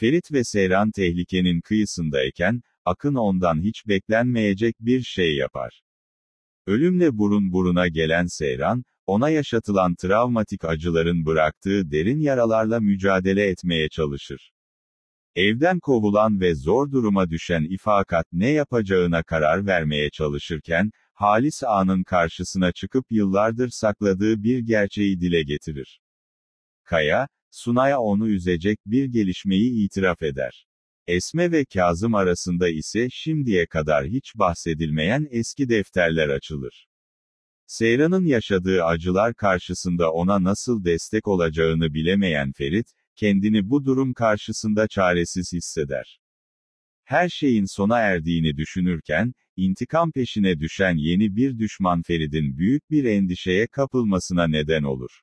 Ferit ve Seyran tehlikenin kıyısındayken, Akın ondan hiç beklenmeyecek bir şey yapar. Ölümle burun buruna gelen Seyran, ona yaşatılan travmatik acıların bıraktığı derin yaralarla mücadele etmeye çalışır. Evden kovulan ve zor duruma düşen ifakat ne yapacağına karar vermeye çalışırken, Halis anın karşısına çıkıp yıllardır sakladığı bir gerçeği dile getirir. Kaya, Sunay'a onu üzecek bir gelişmeyi itiraf eder. Esme ve Kazım arasında ise şimdiye kadar hiç bahsedilmeyen eski defterler açılır. Seyran'ın yaşadığı acılar karşısında ona nasıl destek olacağını bilemeyen Ferit, kendini bu durum karşısında çaresiz hisseder. Her şeyin sona erdiğini düşünürken, intikam peşine düşen yeni bir düşman Ferit'in büyük bir endişeye kapılmasına neden olur.